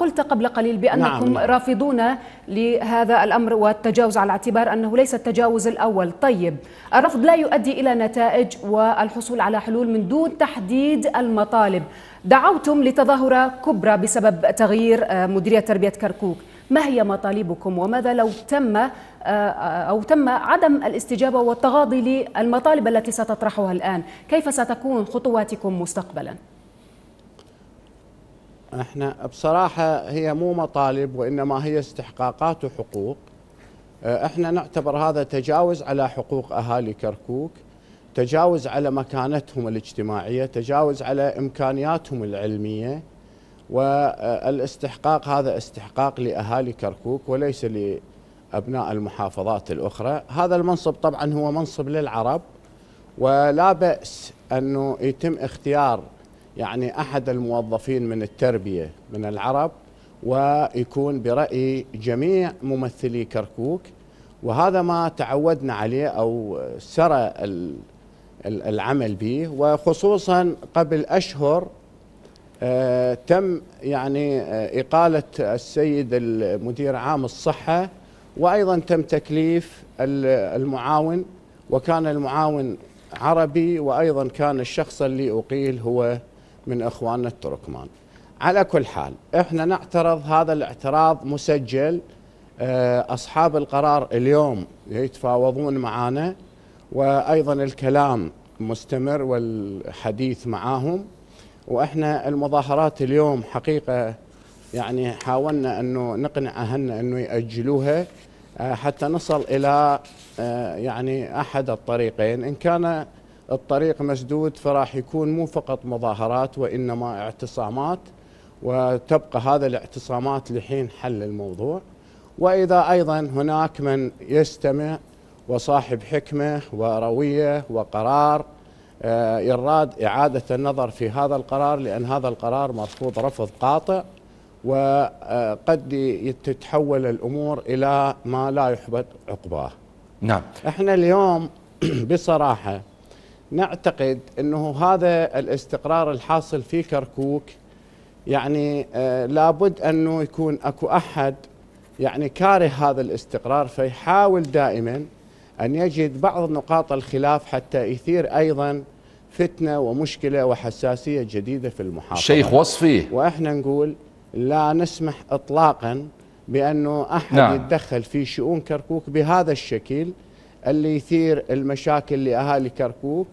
قلت قبل قليل بأنكم نعم. رافضون لهذا الأمر والتجاوز على اعتبار أنه ليس التجاوز الأول طيب الرفض لا يؤدي إلى نتائج والحصول على حلول من دون تحديد المطالب دعوتم لتظاهرة كبرى بسبب تغيير آه، مديرية تربية كركوك ما هي مطالبكم وماذا لو تم آه، آه، أو تم عدم الاستجابة والتغاضي للمطالب التي ستطرحها الآن كيف ستكون خطواتكم مستقبلاً؟ احنا بصراحة هي مو مطالب وإنما هي استحقاقات وحقوق آه، احنا نعتبر هذا تجاوز على حقوق أهالي كركوك تجاوز على مكانتهم الاجتماعية تجاوز على إمكانياتهم العلمية والاستحقاق هذا استحقاق لأهالي كركوك وليس لأبناء المحافظات الأخرى هذا المنصب طبعا هو منصب للعرب ولا بأس أنه يتم اختيار يعني أحد الموظفين من التربية من العرب ويكون برأي جميع ممثلي كركوك وهذا ما تعودنا عليه أو سرى العمل به وخصوصا قبل أشهر آه، تم يعني آه، إقالة السيد المدير عام الصحة وأيضا تم تكليف المعاون وكان المعاون عربي وأيضا كان الشخص اللي أقيل هو من اخواننا التركمان على كل حال احنا نعترض هذا الاعتراض مسجل آه، اصحاب القرار اليوم يتفاوضون معنا وايضا الكلام مستمر والحديث معاهم واحنا المظاهرات اليوم حقيقه يعني حاولنا انه نقنع اهلنا انه ياجلوها آه، حتى نصل الى آه، يعني احد الطريقين ان كان الطريق مسدود فراح يكون مو فقط مظاهرات وإنما اعتصامات وتبقى هذا الاعتصامات لحين حل الموضوع وإذا أيضا هناك من يستمع وصاحب حكمة وروية وقرار آه، يراد إعادة النظر في هذا القرار لأن هذا القرار مرفوض رفض قاطع وقد تتحول الأمور إلى ما لا يحبط عقباه نعم احنا اليوم بصراحة نعتقد انه هذا الاستقرار الحاصل في كركوك يعني آه، لابد انه يكون اكو احد يعني كاره هذا الاستقرار فيحاول دائما ان يجد بعض نقاط الخلاف حتى يثير ايضا فتنه ومشكله وحساسيه جديده في المحافظه. شيخ وصفي واحنا نقول لا نسمح اطلاقا بانه احد نعم. يتدخل في شؤون كركوك بهذا الشكل اللي يثير المشاكل لاهالي كركوك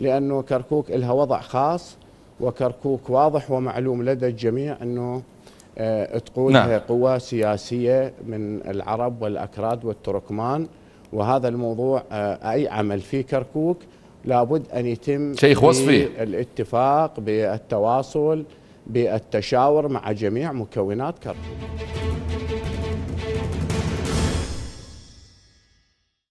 لأنه كركوك لها وضع خاص وكركوك واضح ومعلوم لدى الجميع أنه آه، تقود نعم. قوى سياسية من العرب والأكراد والتركمان وهذا الموضوع آه، أي عمل في كركوك لابد أن يتم شيخ وصفي الاتفاق بالتواصل بالتشاور مع جميع مكونات كركوك